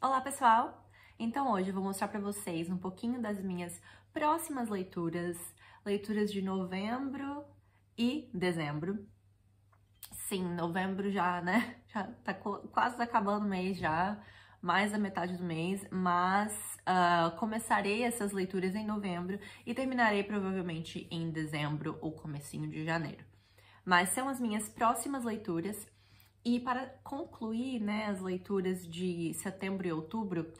Olá, pessoal! Então hoje eu vou mostrar para vocês um pouquinho das minhas próximas leituras, leituras de novembro e dezembro. Sim, novembro já, né? Já tá quase acabando o mês já, mais da metade do mês, mas uh, começarei essas leituras em novembro e terminarei provavelmente em dezembro ou comecinho de janeiro. Mas são as minhas próximas leituras e para concluir né, as leituras de setembro e outubro,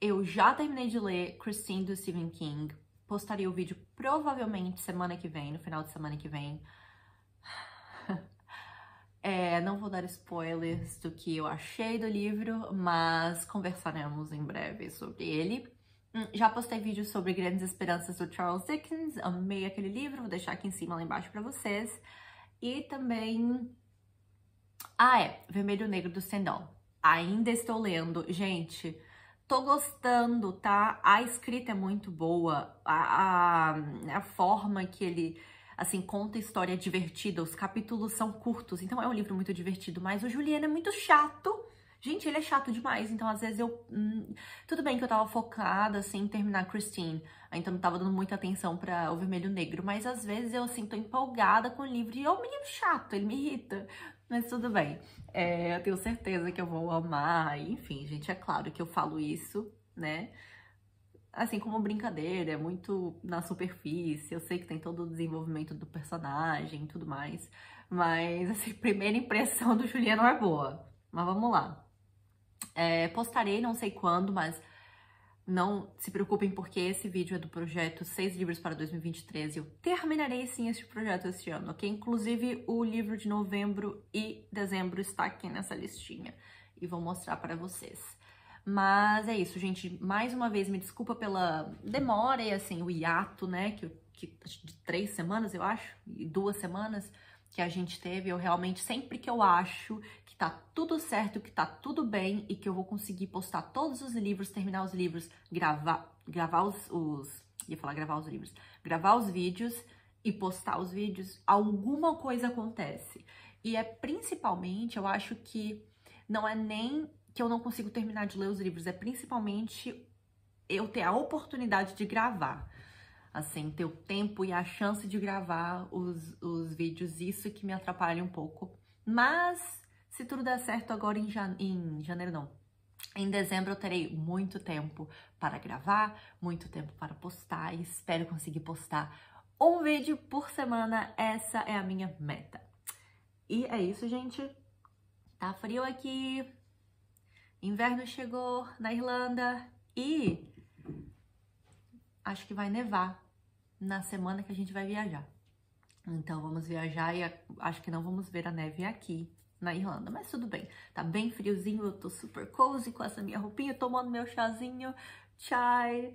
eu já terminei de ler Christine do Stephen King. Postaria o vídeo provavelmente semana que vem, no final de semana que vem. É, não vou dar spoilers do que eu achei do livro, mas conversaremos em breve sobre ele. Hum, já postei vídeo sobre Grandes Esperanças do Charles Dickens, amei aquele livro, vou deixar aqui em cima, lá embaixo para vocês. E também ah, é. Vermelho Negro do Sendal. Ainda estou lendo. Gente, tô gostando, tá? A escrita é muito boa. A, a, a forma que ele, assim, conta história é divertida. Os capítulos são curtos. Então, é um livro muito divertido. Mas o Juliano é muito chato. Gente, ele é chato demais, então às vezes eu. Hum, tudo bem que eu tava focada, assim, em terminar Christine, então não tava dando muita atenção para o vermelho negro, mas às vezes eu, assim, tô empolgada com o livro e é um menino chato, ele me irrita. Mas tudo bem. É, eu tenho certeza que eu vou amar. Enfim, gente, é claro que eu falo isso, né? Assim, como brincadeira, é muito na superfície. Eu sei que tem todo o desenvolvimento do personagem e tudo mais. Mas, assim, primeira impressão do Juliano é boa. Mas vamos lá. É, postarei, não sei quando, mas não se preocupem porque esse vídeo é do projeto seis livros para 2023 e eu terminarei sim este projeto este ano, ok? Inclusive o livro de novembro e dezembro está aqui nessa listinha e vou mostrar para vocês. Mas é isso, gente. Mais uma vez, me desculpa pela demora e assim, o hiato, né? Que, que, de três semanas, eu acho, duas semanas que a gente teve. Eu realmente, sempre que eu acho que tá tudo certo, que tá tudo bem e que eu vou conseguir postar todos os livros, terminar os livros, gravar, gravar os, os ia falar gravar os livros, gravar os vídeos e postar os vídeos, alguma coisa acontece. E é principalmente, eu acho que não é nem que eu não consigo terminar de ler os livros, é principalmente eu ter a oportunidade de gravar. Assim, ter o tempo e a chance de gravar os, os vídeos, isso que me atrapalha um pouco. Mas se tudo der certo agora em, em janeiro, não. Em dezembro eu terei muito tempo para gravar, muito tempo para postar e espero conseguir postar um vídeo por semana. Essa é a minha meta. E é isso, gente. Tá frio aqui. Inverno chegou na Irlanda e acho que vai nevar na semana que a gente vai viajar. Então vamos viajar e acho que não vamos ver a neve aqui, na Irlanda, mas tudo bem. Tá bem friozinho, eu tô super cozy com essa minha roupinha, tomando meu chazinho, chai.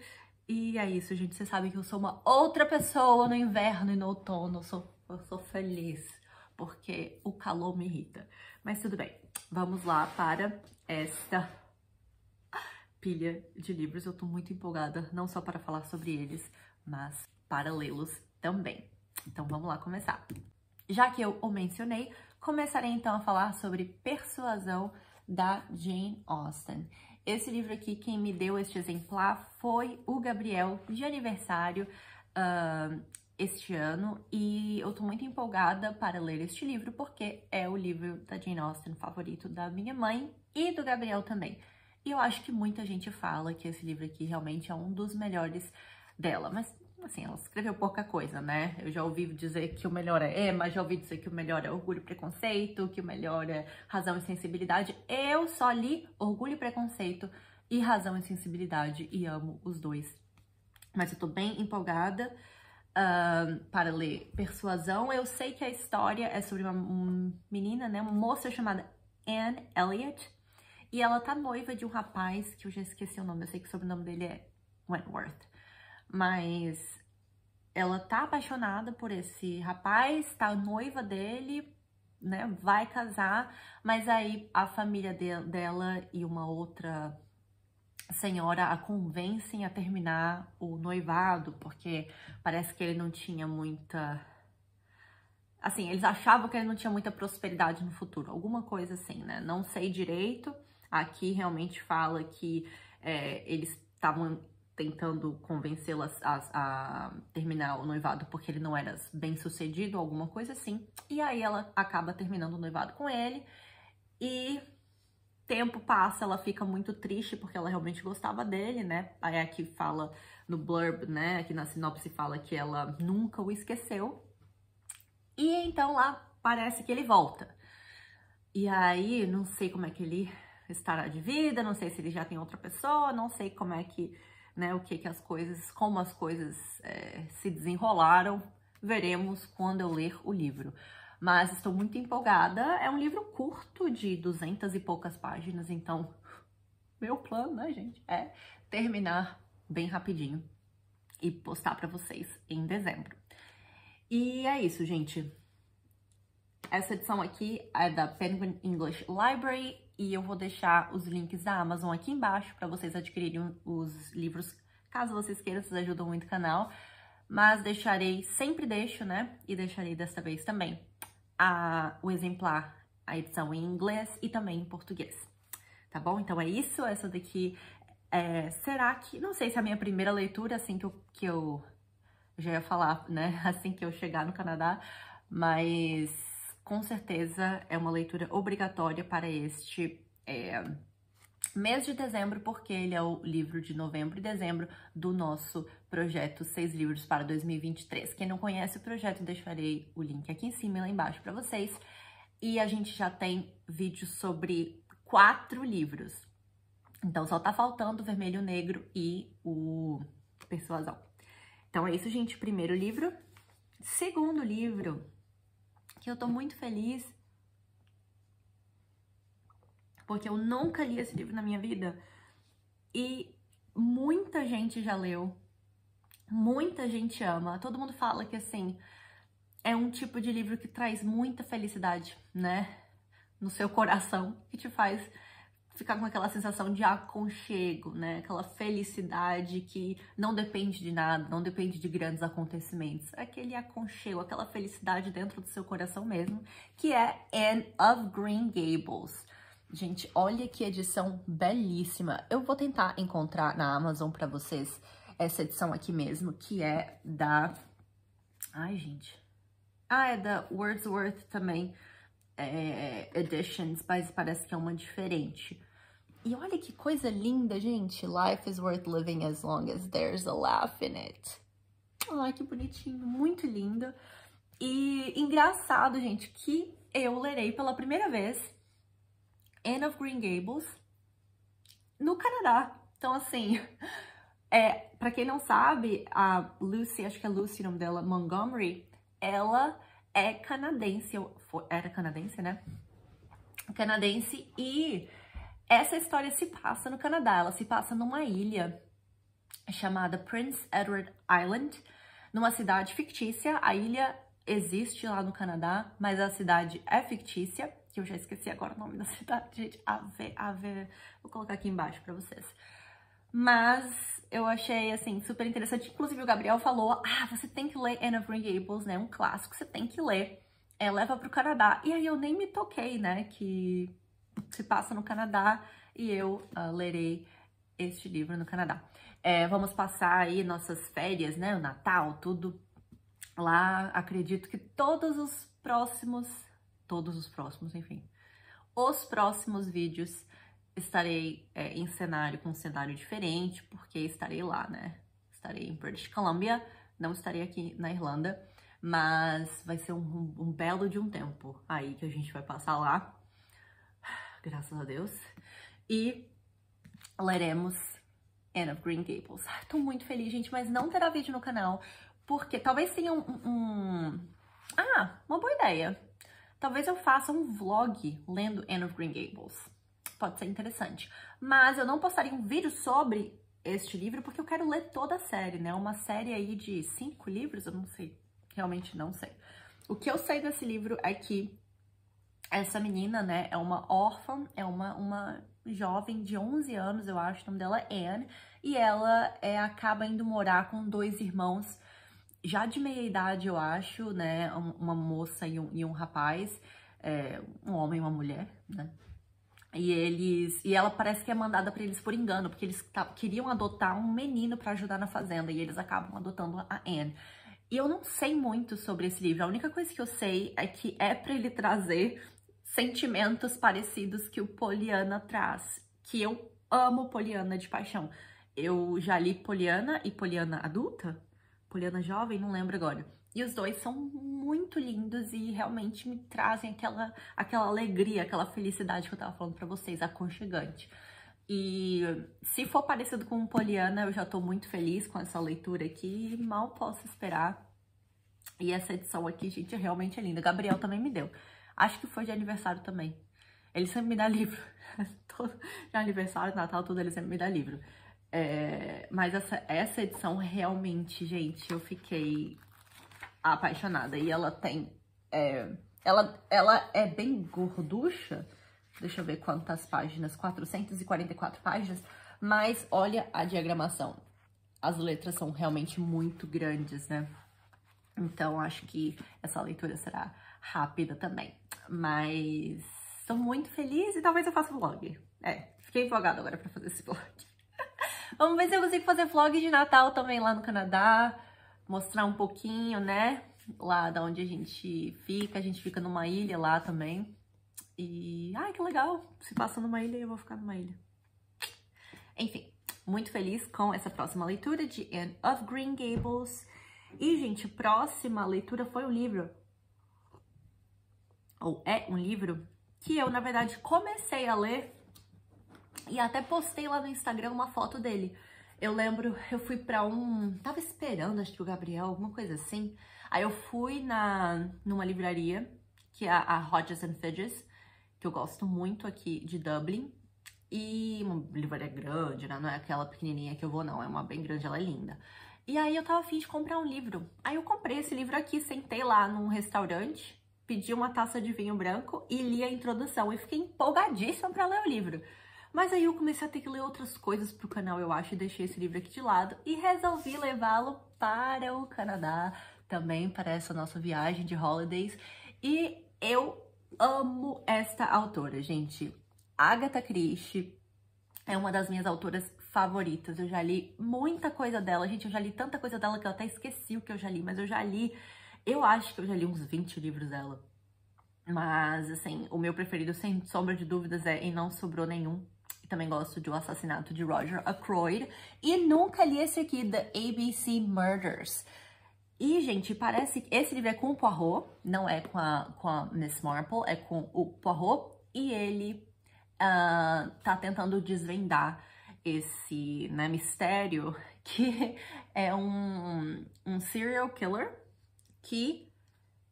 E é isso, gente. Vocês sabem que eu sou uma outra pessoa no inverno e no outono. Eu sou, eu sou feliz, porque o calor me irrita. Mas tudo bem, vamos lá para esta pilha de livros. Eu tô muito empolgada, não só para falar sobre eles, mas para lê-los também. Então vamos lá começar. Já que eu o mencionei, Começarei então a falar sobre Persuasão da Jane Austen. Esse livro aqui, quem me deu este exemplar foi o Gabriel, de aniversário uh, este ano, e eu tô muito empolgada para ler este livro, porque é o livro da Jane Austen favorito da minha mãe e do Gabriel também. E eu acho que muita gente fala que esse livro aqui realmente é um dos melhores dela, mas assim, ela escreveu pouca coisa, né? Eu já ouvi dizer que o melhor é Emma, já ouvi dizer que o melhor é Orgulho e Preconceito, que o melhor é Razão e Sensibilidade. Eu só li Orgulho e Preconceito e Razão e Sensibilidade e amo os dois. Mas eu tô bem empolgada uh, para ler Persuasão. Eu sei que a história é sobre uma menina, né? Uma moça chamada Anne Elliot. E ela tá noiva de um rapaz que eu já esqueci o nome, eu sei que o sobrenome dele é Wentworth mas ela tá apaixonada por esse rapaz, tá noiva dele, né? Vai casar, mas aí a família de, dela e uma outra senhora a convencem a terminar o noivado, porque parece que ele não tinha muita. Assim, eles achavam que ele não tinha muita prosperidade no futuro, alguma coisa assim, né? Não sei direito. Aqui realmente fala que é, eles estavam tentando convencê-las a, a, terminar o noivado porque ele não era bem sucedido, alguma coisa assim. E aí ela acaba terminando o noivado com ele e tempo passa, ela fica muito triste porque ela realmente gostava dele, né? Aí aqui é fala no blurb, né? Aqui na sinopse fala que ela nunca o esqueceu. E então lá parece que ele volta. E aí, não sei como é que ele estará de vida, não sei se ele já tem outra pessoa, não sei como é que né, o que, que as coisas, como as coisas é, se desenrolaram, veremos quando eu ler o livro. Mas estou muito empolgada. É um livro curto de duzentas e poucas páginas, então meu plano, né, gente, é terminar bem rapidinho e postar para vocês em dezembro. E é isso, gente. Essa edição aqui é da Penguin English Library e eu vou deixar os links da Amazon aqui embaixo para vocês adquirirem os livros, caso vocês queiram, vocês ajudam muito o canal. Mas deixarei, sempre deixo, né? E deixarei desta vez também a, o exemplar, a edição em inglês e também em português. Tá bom? Então é isso, essa daqui é, será que, não sei se é a minha primeira leitura, assim que eu, que eu já ia falar, né, assim que eu chegar no Canadá, mas com certeza é uma leitura obrigatória para este é, mês de dezembro, porque ele é o livro de novembro e dezembro do nosso projeto Seis Livros para 2023. Quem não conhece o projeto, deixarei o link aqui em cima e lá embaixo para vocês. E a gente já tem vídeos sobre quatro livros. Então só tá faltando o Vermelho Negro e o Persuasão. Então é isso, gente. Primeiro livro. Segundo livro, que eu tô muito feliz porque eu nunca li esse livro na minha vida e muita gente já leu, muita gente ama. Todo mundo fala que assim é um tipo de livro que traz muita felicidade, né, no seu coração, que te faz ficar com aquela sensação de aconchego, né? Aquela felicidade que não depende de nada, não depende de grandes acontecimentos. Aquele aconchego, aquela felicidade dentro do seu coração mesmo, que é Anne of Green Gables. Gente, olha que edição belíssima. Eu vou tentar encontrar na Amazon para vocês essa edição aqui mesmo, que é da... Ai, gente. Ah, é da Wordsworth também. É, editions, mas parece que é uma diferente. E olha que coisa linda, gente. Life is worth living as long as there's a laugh in it. Ai, que bonitinho, muito lindo. E engraçado, gente, que eu lerei pela primeira vez Anne of Green Gables no Canadá. Então, assim, é, para quem não sabe, a Lucy, acho que é Lucy o nome dela, Montgomery, ela é canadense, era canadense, né? Canadense e essa história se passa no Canadá, ela se passa numa ilha chamada Prince Edward Island, numa cidade fictícia. A ilha existe lá no Canadá, mas a cidade é fictícia, que eu já esqueci agora o nome da cidade, gente, AV, AV, vou colocar aqui embaixo para vocês. Mas eu achei, assim, super interessante. Inclusive, o Gabriel falou, ah, você tem que ler Anne of Green Gables, né, um clássico, você tem que ler. É, leva pro Canadá. E aí eu nem me toquei, né, que se passa no Canadá e eu uh, lerei este livro no Canadá. É, vamos passar aí nossas férias, né? O Natal, tudo lá. Acredito que todos os próximos, todos os próximos, enfim, os próximos vídeos estarei é, em cenário com um cenário diferente, porque estarei lá, né? Estarei em British Columbia, não estarei aqui na Irlanda, mas vai ser um, um belo de um tempo aí que a gente vai passar lá graças a Deus. E leremos Anne of Green Gables. tô muito feliz, gente, mas não terá vídeo no canal, porque talvez tenha um... um... Ah, uma boa ideia. Talvez eu faça um vlog lendo Anne of Green Gables. Pode ser interessante. Mas eu não postaria um vídeo sobre este livro, porque eu quero ler toda a série, né? Uma série aí de cinco livros, eu não sei, realmente não sei. O que eu sei desse livro é que essa menina, né, é uma órfã, é uma, uma jovem de 11 anos, eu acho, o nome dela é Anne, e ela é, acaba indo morar com dois irmãos, já de meia idade, eu acho, né, uma moça e um, e um rapaz, é, um homem e uma mulher, né, e eles e ela parece que é mandada para eles por engano, porque eles queriam adotar um menino para ajudar na fazenda e eles acabam adotando a Anne. E eu não sei muito sobre esse livro. A única coisa que eu sei é que é para ele trazer sentimentos parecidos que o Poliana traz, que eu amo Poliana de paixão. Eu já li Poliana e Poliana adulta, Poliana jovem, não lembro agora. E os dois são muito lindos e realmente me trazem aquela, aquela alegria, aquela felicidade que eu tava falando para vocês, aconchegante. E se for parecido com Poliana, eu já tô muito feliz com essa leitura aqui, mal posso esperar. E essa edição aqui, gente, é realmente é linda. Gabriel também me deu. Acho que foi de aniversário também. Ele sempre me dá livro. todo, de aniversário, Natal, tudo, ele sempre me dá livro. É, mas essa, essa edição realmente, gente, eu fiquei apaixonada. E ela tem. É, ela, ela é bem gorducha. Deixa eu ver quantas páginas. 444 páginas. Mas olha a diagramação. As letras são realmente muito grandes, né? Então, acho que essa leitura será rápida também. Mas estou muito feliz e talvez eu faça vlog. É, fiquei empolgada agora para fazer esse vlog. Vamos ver se eu consigo fazer vlog de Natal também lá no Canadá. Mostrar um pouquinho, né? Lá da onde a gente fica. A gente fica numa ilha lá também. E, ai, que legal. Se passa numa ilha, eu vou ficar numa ilha. Enfim, muito feliz com essa próxima leitura de Anne of Green Gables. E, gente, próxima leitura foi um livro, ou é um livro, que eu, na verdade, comecei a ler e até postei lá no Instagram uma foto dele. Eu lembro, eu fui para um. Tava esperando, acho que o Gabriel, alguma coisa assim. Aí eu fui na numa livraria, que é a Hodges and Fidges, que eu gosto muito aqui de Dublin. E uma livraria grande, né? Não é aquela pequenininha que eu vou, não. É uma bem grande, ela é linda. E aí eu tava afim de comprar um livro. Aí eu comprei esse livro aqui, sentei lá num restaurante, pedi uma taça de vinho branco e li a introdução. E fiquei empolgadíssima para ler o livro. Mas aí eu comecei a ter que ler outras coisas pro canal, eu acho, e deixei esse livro aqui de lado e resolvi levá-lo para o Canadá, também para essa nossa viagem de holidays. E eu amo esta autora, gente. Agatha Christie é uma das minhas autoras favoritas. Eu já li muita coisa dela. Gente, eu já li tanta coisa dela que eu até esqueci o que eu já li, mas eu já li. Eu acho que eu já li uns 20 livros dela. Mas, assim, o meu preferido, sem sombra de dúvidas, é E Não Sobrou Nenhum. também gosto de O Assassinato de Roger Ackroyd. E nunca li esse aqui, The ABC Murders. E, gente, parece que esse livro é com o Poirot, não é com a, com a Miss Marple, é com o Poirot. E ele uh, tá tentando desvendar esse né, mistério que é um, um serial killer que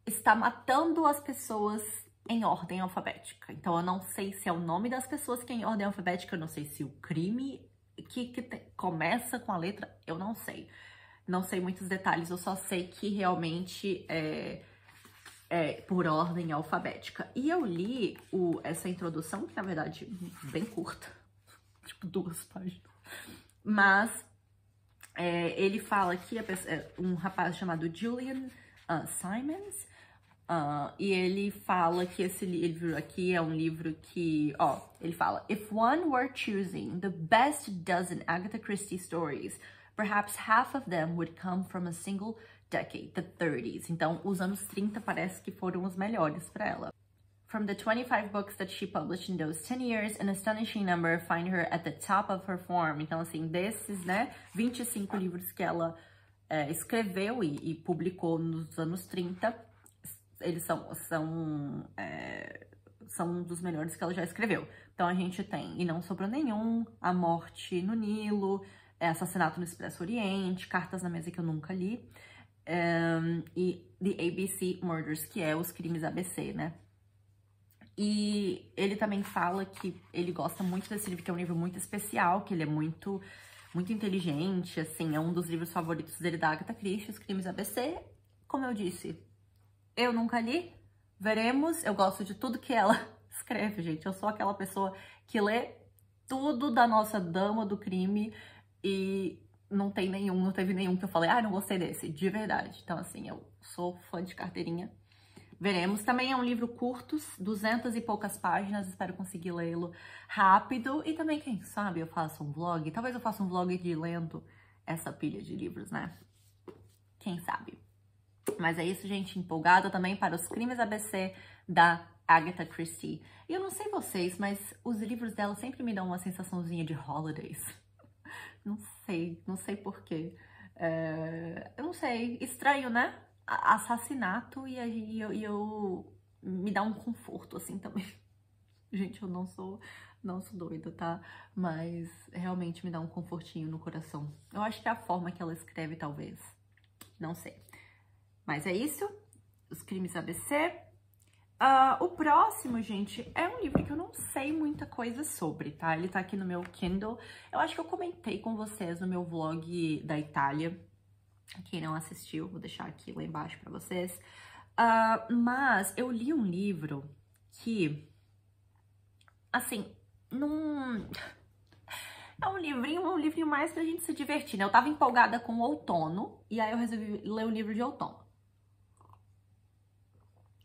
está matando as pessoas em ordem alfabética. Então eu não sei se é o nome das pessoas que é em ordem alfabética, eu não sei se o crime que, que te, começa com a letra, eu não sei. Não sei muitos detalhes, eu só sei que realmente é, é por ordem alfabética. E eu li o, essa introdução, que na verdade é bem curta, tipo duas páginas. Mas é, ele fala que pessoa, é, um rapaz chamado Julian uh, Simons, uh, e ele fala que esse livro aqui é um livro que, ó, ele fala: If one were choosing the best dozen Agatha Christie stories, perhaps half of them would come from a single decade, the 30s. Então, os anos 30 parece que foram os melhores para ela. From the 25 books that she published in those 10 years, an astonishing number find her at the top of her form. Então, assim, desses, né, 25 ah. livros que ela é, escreveu e, e, publicou nos anos 30, eles são, são, é, são um dos melhores que ela já escreveu. Então, a gente tem E Não Sobrou Nenhum, A Morte no Nilo, eh, Assassinato no Expresso Oriente, Cartas na Mesa que eu nunca li, um, e The ABC Murders, que é Os Crimes ABC, né? E ele também fala que ele gosta muito desse livro, que é um livro muito especial, que ele é muito muito inteligente, assim, é um dos livros favoritos dele da Agatha Christie, Os Crimes ABC. Como eu disse, eu nunca li, veremos, eu gosto de tudo que ela escreve, gente. Eu sou aquela pessoa que lê tudo da nossa dama do crime e não tem nenhum, não teve nenhum que eu falei, ah, não gostei desse, de verdade. Então, assim, eu sou fã de carteirinha. Veremos. Também é um livro curto, duzentas e poucas páginas, espero conseguir lê-lo rápido. E também, quem sabe, eu faço um vlog. Talvez eu faça um vlog de lendo essa pilha de livros, né? Quem sabe? Mas é isso, gente. Empolgada também para os crimes ABC da Agatha Christie. E eu não sei vocês, mas os livros dela sempre me dão uma sensaçãozinha de holidays. Não sei, não sei porquê. É... Eu não sei. Estranho, né? assassinato e, e, eu, e eu me dá um conforto assim também. Gente, eu não sou não sou doida, tá? Mas realmente me dá um confortinho no coração. Eu acho que é a forma que ela escreve, talvez. Não sei. Mas é isso. Os crimes ABC. Uh, ah, o próximo, gente, é um livro que eu não sei muita coisa sobre, tá? Ele tá aqui no meu Kindle. Eu acho que eu comentei com vocês no meu vlog da Itália, quem não assistiu, vou deixar aqui lá embaixo para vocês. Uh, mas eu li um livro que, assim, não. É um livrinho, um livrinho mais pra gente se divertir, né? Eu tava empolgada com o outono, e aí eu resolvi ler o um livro de outono.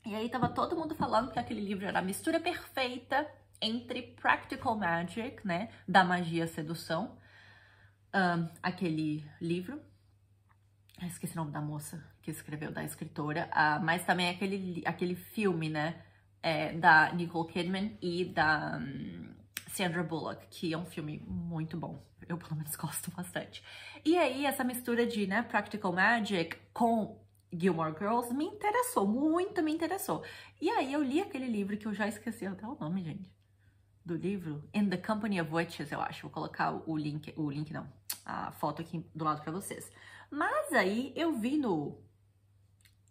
E aí tava todo mundo falando que aquele livro era a mistura perfeita entre Practical Magic, né? Da magia sedução, ah, aquele livro, ah, esqueci o nome da moça que escreveu, da escritora. Ah, mas também é aquele, aquele filme, né? É, da Nicole Kidman e da um, Sandra Bullock, que é um filme muito bom. Eu, pelo menos, gosto bastante. E aí, essa mistura de, né, Practical Magic com Gilmore Girls me interessou, muito me interessou. E aí, eu li aquele livro que eu já esqueci até o nome, gente do livro, In the Company of Witches, eu acho. Vou colocar o link, o link não, a foto aqui do lado para vocês. Mas aí eu vi no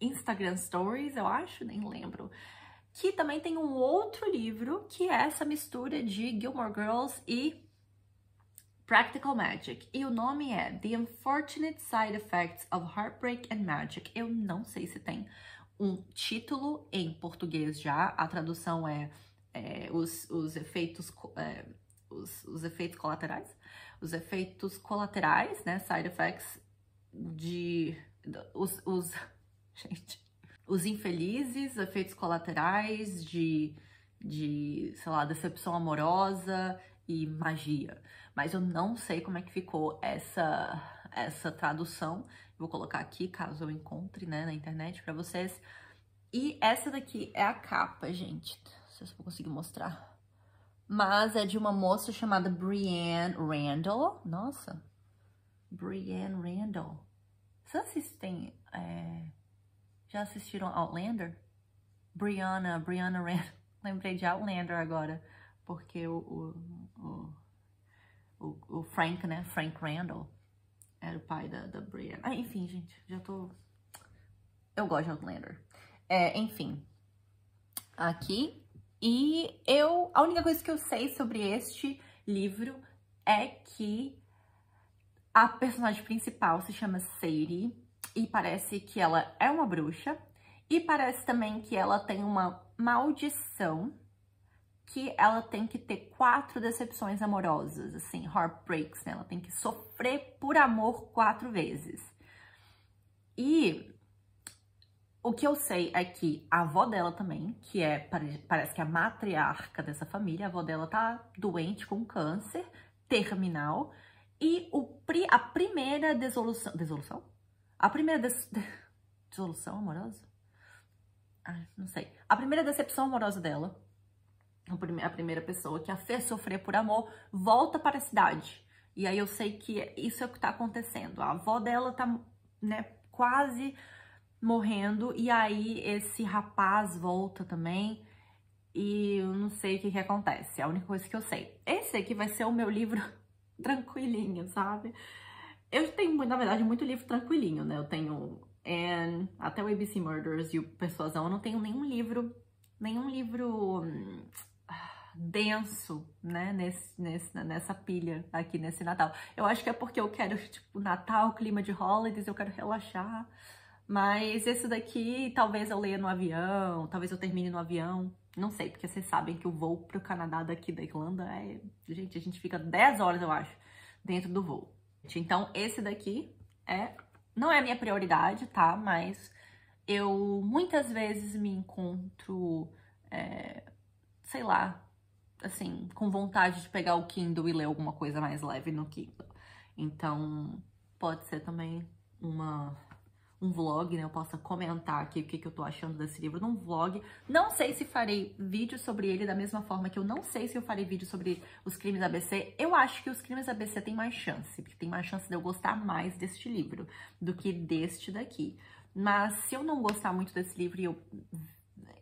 Instagram Stories, eu acho, nem lembro, que também tem um outro livro que é essa mistura de Gilmore Girls e Practical Magic. E o nome é The Unfortunate Side Effects of Heartbreak and Magic. Eu não sei se tem um título em português já, a tradução é, é os, os, efeitos. É, os, os efeitos colaterais, os efeitos colaterais, né, side effects de os, os gente, os infelizes, efeitos colaterais de, de, sei lá, decepção amorosa e magia. Mas eu não sei como é que ficou essa essa tradução. Vou colocar aqui caso eu encontre, né, na internet para vocês. E essa daqui é a capa, gente. Não sei se eu vou conseguir mostrar. Mas é de uma moça chamada Brienne Randall. Nossa, Brienne Randall. Vocês assistem, é, já assistiram Outlander? Brianna, Brianna Randall. Lembrei de Outlander agora, porque o, o, o, o Frank, né? Frank Randall era o pai da, da Brianna. Ah, enfim, gente, já tô... Eu gosto de Outlander. É, enfim, aqui. E eu, a única coisa que eu sei sobre este livro é que a personagem principal se chama Sadie e parece que ela é uma bruxa e parece também que ela tem uma maldição que ela tem que ter quatro decepções amorosas, assim, heartbreaks, né? Ela tem que sofrer por amor quatro vezes. E o que eu sei é que a avó dela também, que é, parece que é a matriarca dessa família, a avó dela tá doente com câncer terminal, e o, pri, a primeira desolução... Desolução? A primeira des, desolução amorosa? Ai, não sei. A primeira decepção amorosa dela, a primeira pessoa que a fez sofrer por amor, volta para a cidade. E aí eu sei que isso é o que está acontecendo. A avó dela tá, né, quase morrendo. E aí esse rapaz volta também. E eu não sei o que, que acontece. É a única coisa que eu sei. Esse aqui vai ser o meu livro tranquilinho, sabe? Eu tenho, na verdade, muito livro tranquilinho, né? Eu tenho Anne, até o ABC Murders e o Persuasão. Eu não tenho nenhum livro, nenhum livro hum, denso, né? Nesse, nesse, nessa pilha aqui nesse Natal. Eu acho que é porque eu quero, tipo, Natal, clima de holidays, eu quero relaxar. Mas esse daqui, talvez eu leia no avião, talvez eu termine no avião. Não sei, porque vocês sabem que o voo pro Canadá daqui da Irlanda é. Gente, a gente fica 10 horas, eu acho, dentro do voo. Então, esse daqui é. Não é a minha prioridade, tá? Mas eu muitas vezes me encontro. É... sei lá, assim, com vontade de pegar o Kindle e ler alguma coisa mais leve no Kindle. Então, pode ser também uma um vlog, né? Eu possa comentar aqui o que, que eu tô achando desse livro num vlog. Não sei se farei vídeo sobre ele da mesma forma que eu não sei se eu farei vídeo sobre os crimes ABC. Eu acho que os crimes ABC tem mais chance, porque tem mais chance de eu gostar mais deste livro do que deste daqui. Mas se eu não gostar muito desse livro e eu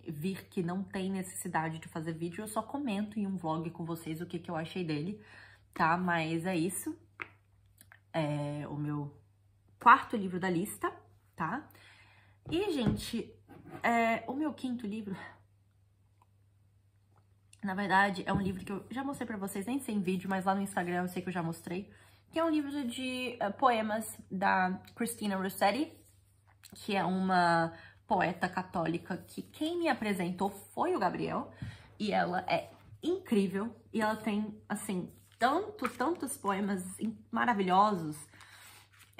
vir que não tem necessidade de fazer vídeo, eu só comento em um vlog com vocês o que, que eu achei dele, tá? Mas é isso. É o meu quarto livro da lista tá? E, gente, é, o meu quinto livro, na verdade, é um livro que eu já mostrei pra vocês, nem sem vídeo, mas lá no Instagram eu sei que eu já mostrei, que é um livro de uh, poemas da Christina Rossetti, que é uma poeta católica que quem me apresentou foi o Gabriel, e ela é incrível, e ela tem, assim, tanto, tantos poemas maravilhosos,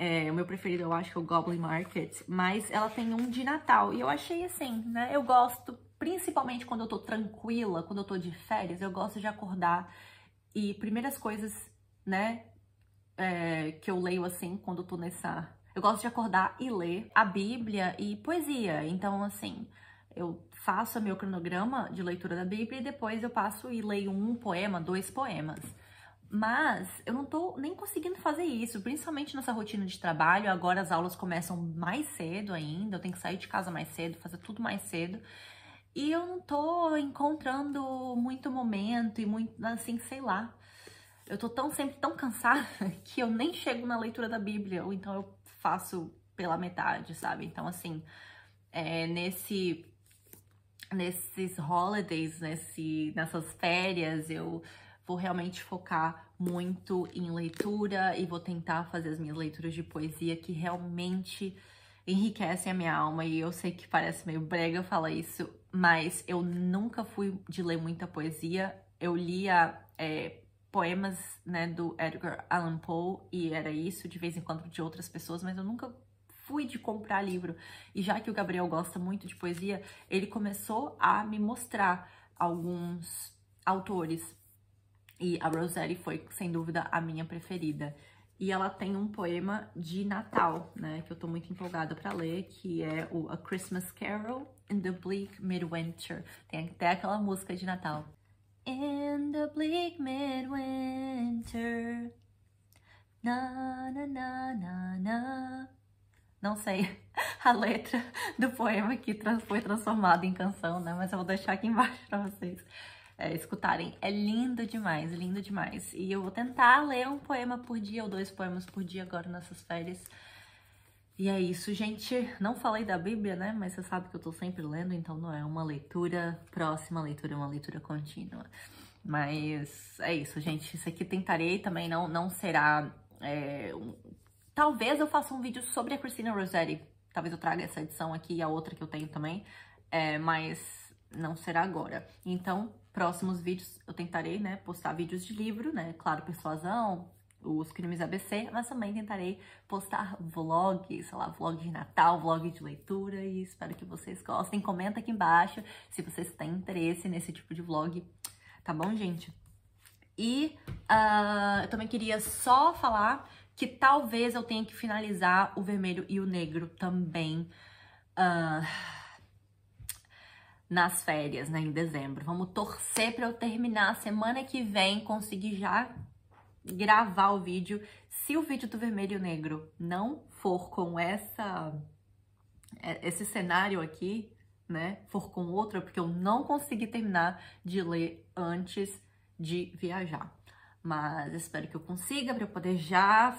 é, o meu preferido eu acho que é o Goblin Market, mas ela tem um de Natal. E eu achei assim, né? Eu gosto, principalmente quando eu tô tranquila, quando eu tô de férias, eu gosto de acordar e primeiras coisas, né, é, que eu leio assim, quando eu tô nessa. Eu gosto de acordar e ler a Bíblia e poesia. Então, assim, eu faço meu cronograma de leitura da Bíblia e depois eu passo e leio um poema, dois poemas. Mas eu não tô nem conseguindo fazer isso, principalmente nessa rotina de trabalho. Agora as aulas começam mais cedo ainda, eu tenho que sair de casa mais cedo, fazer tudo mais cedo. E eu não tô encontrando muito momento e muito, assim, sei lá. Eu tô tão sempre tão cansada que eu nem chego na leitura da Bíblia, ou então eu faço pela metade, sabe? Então, assim, é, nesse nesses holidays, nesse, nessas férias, eu vou realmente focar muito em leitura e vou tentar fazer as minhas leituras de poesia que realmente enriquecem a minha alma. E eu sei que parece meio brega falar isso, mas eu nunca fui de ler muita poesia. Eu lia é, poemas né, do Edgar Allan Poe e era isso, de vez em quando de outras pessoas, mas eu nunca fui de comprar livro. E já que o Gabriel gosta muito de poesia, ele começou a me mostrar alguns autores e a Rosetti foi, sem dúvida, a minha preferida. E ela tem um poema de Natal, né, que eu tô muito empolgada para ler, que é o A Christmas Carol in the Bleak Midwinter. Tem até aquela música de Natal. In the bleak midwinter, na na na na na. Não sei a letra do poema que foi transformado em canção, né? Mas eu vou deixar aqui embaixo para vocês é, escutarem. É lindo demais, lindo demais. E eu vou tentar ler um poema por dia ou dois poemas por dia agora nessas férias. E é isso, gente. Não falei da Bíblia, né? Mas você sabe que eu tô sempre lendo, então não é uma leitura próxima, leitura é uma leitura contínua. Mas é isso, gente. Isso aqui tentarei também, não, não será. É, um... Talvez eu faça um vídeo sobre a Christina Rossetti. Talvez eu traga essa edição aqui e a outra que eu tenho também. É, mas não será agora. Então, próximos vídeos eu tentarei, né, postar vídeos de livro, né, claro, persuasão, os crimes ABC, mas também tentarei postar vlogs, sei lá, vlog de Natal, vlog de leitura e espero que vocês gostem. Comenta aqui embaixo se vocês têm interesse nesse tipo de vlog, tá bom, gente? E uh, eu também queria só falar que talvez eu tenha que finalizar o vermelho e o negro também. Uh, nas férias, né, em dezembro. Vamos torcer para eu terminar a semana que vem, conseguir já gravar o vídeo. Se o vídeo do vermelho e negro não for com essa é, esse cenário aqui, né, for com outra, é porque eu não consegui terminar de ler antes de viajar. Mas espero que eu consiga para eu poder já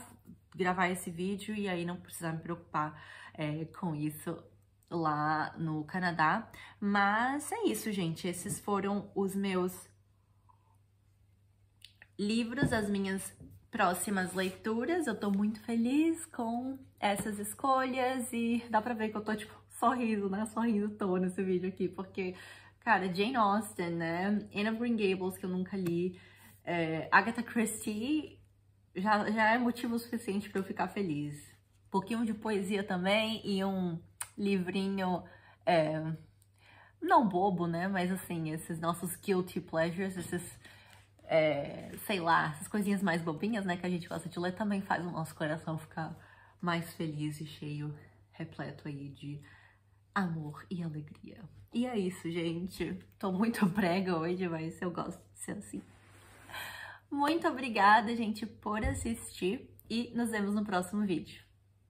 gravar esse vídeo e aí não precisar me preocupar é, com isso lá no Canadá. Mas é isso, gente. Esses foram os meus livros, as minhas próximas leituras. Eu tô muito feliz com essas escolhas e dá pra ver que eu tô, tipo, sorriso, né? Sorriso tô nesse vídeo aqui, porque, cara, Jane Austen, né? Anne of Green Gables, que eu nunca li, é, Agatha Christie, já, já é motivo suficiente para eu ficar feliz. Um pouquinho de poesia também e um livrinho. É, não bobo, né? Mas assim, esses nossos guilty pleasures, esses. É, sei lá, essas coisinhas mais bobinhas, né? Que a gente gosta de ler também faz o nosso coração ficar mais feliz e cheio, repleto aí de amor e alegria. E é isso, gente. Tô muito prega hoje, mas eu gosto de ser assim. Muito obrigada, gente, por assistir e nos vemos no próximo vídeo.